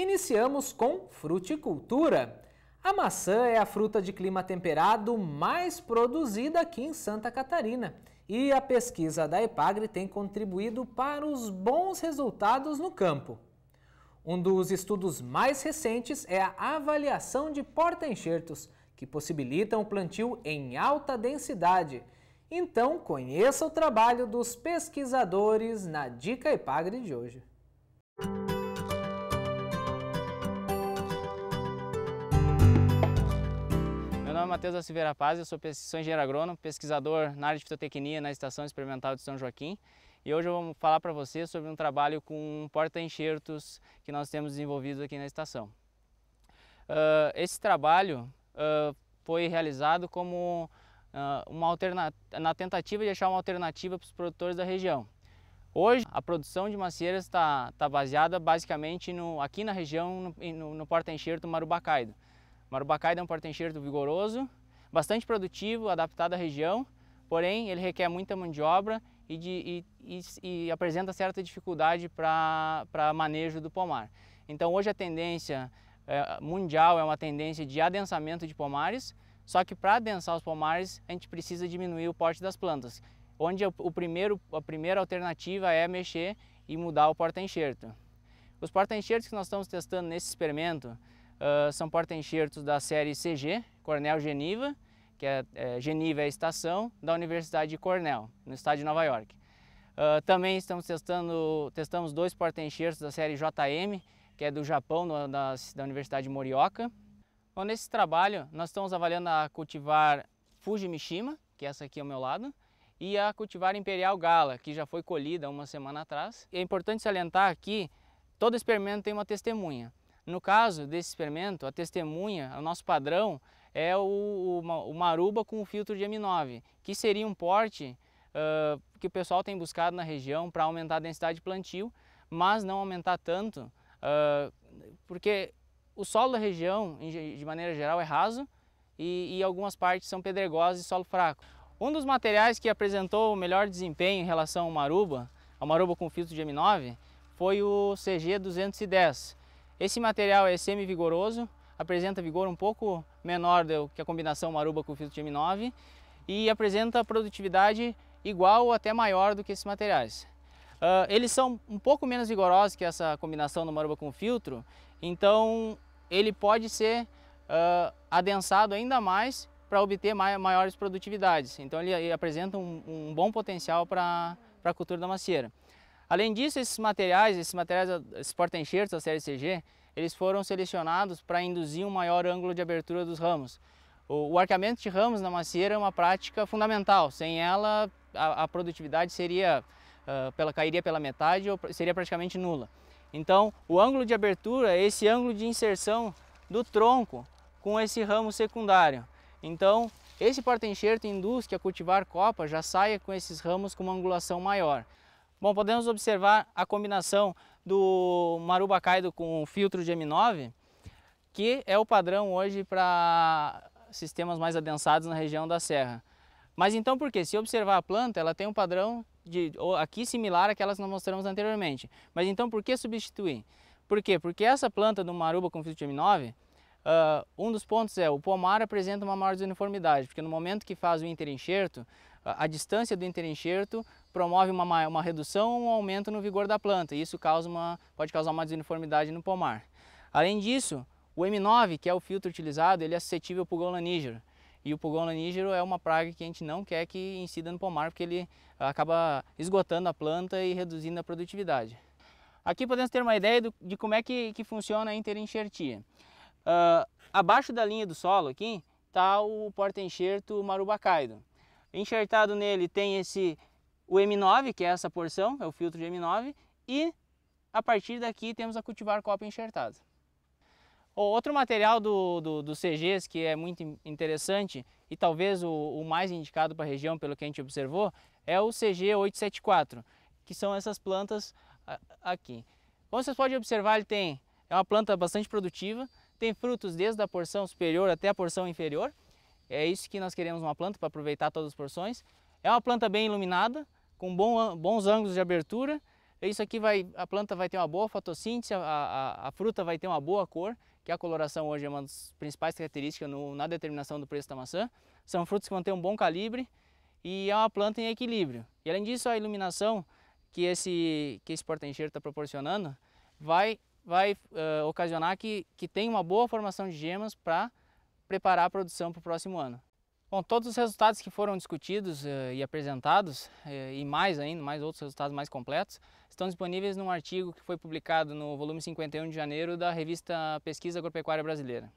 Iniciamos com fruticultura. A maçã é a fruta de clima temperado mais produzida aqui em Santa Catarina e a pesquisa da EPAGRE tem contribuído para os bons resultados no campo. Um dos estudos mais recentes é a avaliação de porta-enxertos, que possibilitam o plantio em alta densidade. Então, conheça o trabalho dos pesquisadores na Dica Epagre de hoje. nome é Matheus da Silveira Paz, eu sou, sou engenheiro agrônomo, pesquisador na área de fitotecnia na Estação Experimental de São Joaquim. E hoje eu vou falar para você sobre um trabalho com porta-enxertos que nós temos desenvolvido aqui na estação. Uh, esse trabalho uh, foi realizado como uh, uma alternativa, na tentativa de achar uma alternativa para os produtores da região. Hoje a produção de macieiras está tá baseada basicamente no, aqui na região no, no, no porta-enxerto Marubacaido. Marubacaida é um porta-enxerto vigoroso, bastante produtivo, adaptado à região, porém ele requer muita mão de obra e, de, e, e, e apresenta certa dificuldade para manejo do pomar. Então hoje a tendência é, mundial é uma tendência de adensamento de pomares, só que para adensar os pomares a gente precisa diminuir o porte das plantas, onde é o, o primeiro, a primeira alternativa é mexer e mudar o porta-enxerto. Os porta-enxertos que nós estamos testando nesse experimento uh, são porta-enxertos da série CG, Cornell Geniva, que é, é, Geniva é a estação da Universidade de Cornell, no estado de Nova York. Uh, também estamos testando, testamos dois porta-enxertos da série JM, que é do Japão, no, da, da Universidade de Morioka. Bom, nesse trabalho, nós estamos avaliando a cultivar Fujimishima, que é essa aqui ao meu lado, e a cultivar Imperial Gala, que já foi colhida uma semana atrás. E é importante salientar aqui, todo experimento tem uma testemunha. No caso desse experimento, a testemunha, o nosso padrão, é o, o, o maruba com o filtro de M9, que seria um porte uh, que o pessoal tem buscado na região para aumentar a densidade de plantio, mas não aumentar tanto, uh, porque o solo da região, de maneira geral, é raso e, e algumas partes são pedregosas e solo fraco. Um dos materiais que apresentou o melhor desempenho em relação ao maruba, ao maruba com filtro de M9, foi o CG210, esse material é semi-vigoroso, apresenta vigor um pouco menor do que a combinação maruba com o filtro m 9 e apresenta produtividade igual ou até maior do que esses materiais. Uh, eles são um pouco menos vigorosos que essa combinação do maruba com filtro, então ele pode ser uh, adensado ainda mais para obter mai maiores produtividades. Então ele, ele apresenta um, um bom potencial para a cultura da macieira. Além disso, esses materiais, esses materiais, porta-enxertos da série CG, eles foram selecionados para induzir um maior ângulo de abertura dos ramos. O, o arqueamento de ramos na macieira é uma prática fundamental. Sem ela, a, a produtividade seria, uh, pela, cairia pela metade ou seria praticamente nula. Então, o ângulo de abertura é esse ângulo de inserção do tronco com esse ramo secundário. Então, esse porta-enxerto induz que a cultivar copa já saia com esses ramos com uma angulação maior. Bom, podemos observar a combinação do Maruba Kaido com o filtro de M9, que é o padrão hoje para sistemas mais adensados na região da serra. Mas então por quê? Se observar a planta, ela tem um padrão de, aqui similar àquelas que nós mostramos anteriormente. Mas então por que substituir? Por quê? Porque essa planta do Maruba com filtro de M9, uh, ah, um dos pontos é o pomar apresenta uma maior desuniformidade, porque no momento que faz o interenxerto, a distância do interenxerto promove uma, uma redução ou um aumento no vigor da planta e isso causa uma, pode causar uma desuniformidade no pomar. Além disso, o M9, que é o filtro utilizado, ele é suscetível ao pulgão lanígero. E o pulgão lanígero é uma praga que a gente não quer que incida no pomar, porque ele acaba esgotando a planta e reduzindo a produtividade. Aqui podemos ter uma ideia do, de como é que, que funciona a interenxertia. Uh, ah, abaixo da linha do solo aqui está o porta-enxerto marubacaido. Enxertado nele tem esse o M9, que é essa porção, é o filtro de M9, e a partir daqui temos a cultivar copa enxertada. outro material do, do, do, CGs que é muito interessante e talvez o, o mais indicado para a região, pelo que a gente observou, é o CG874, que são essas plantas aqui. Como vocês podem observar, ele tem, é uma planta bastante produtiva, tem frutos desde a porção superior até a porção inferior, é isso que nós queremos uma planta para aproveitar todas as porções. É uma planta bem iluminada, com bom, bons ângulos de abertura. Isso aqui vai, a planta vai ter uma boa fotossíntese, a, a, a fruta vai ter uma boa cor, que a coloração hoje é uma das principais características no, na determinação do preço da maçã. São frutos que vão ter um bom calibre e é uma planta em equilíbrio. E além disso, a iluminação que esse, que esse porta-enxerto está proporcionando vai, vai uh, ocasionar que, que tenha uma boa formação de gemas para preparar a produção para o próximo ano. Bom, todos os resultados que foram discutidos eh, e apresentados, eh, e mais ainda, mais outros resultados mais completos, estão disponíveis num artigo que foi publicado no volume 51 de janeiro da revista Pesquisa Agropecuária Brasileira.